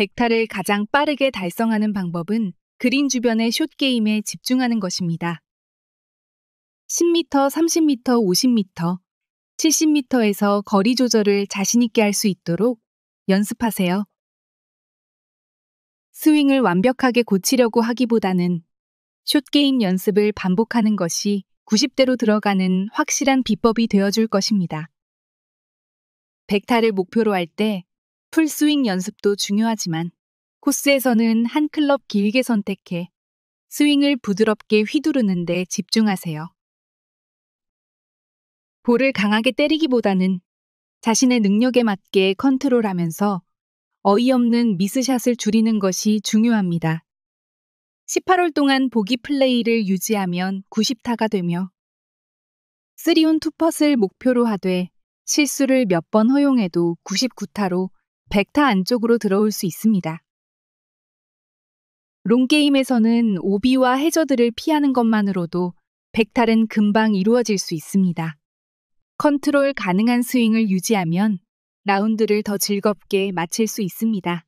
백탈을 가장 빠르게 달성하는 방법은 그린 주변의 숏게임에 집중하는 것입니다. 10m, 30m, 50m, 70m에서 거리 조절을 자신있게 할 수 있도록 연습하세요. 스윙을 완벽하게 고치려고 하기보다는 숏게임 연습을 반복하는 것이 90대로 들어가는 확실한 비법이 되어줄 것입니다. 백타를 목표로 할때 풀스윙 연습도 중요하지만 코스에서는 한 클럽 길게 선택해 스윙을 부드럽게 휘두르는 데 집중하세요. 볼을 강하게 때리기보다는 자신의 능력에 맞게 컨트롤하면서 어이없는 미스샷을 줄이는 것이 중요합니다. 18홀 동안 보기 플레이를 유지하면 90타가 되며 3온 투펫을 목표로 하되 실수를 몇 번 허용해도 99타로 백타 안쪽으로 들어올 수 있습니다. 롱게임에서는 오비와 해저들을 피하는 것만으로도 백탈은 금방 이루어질 수 있습니다. 컨트롤 가능한 스윙을 유지하면 라운드를 더 즐겁게 마칠 수 있습니다.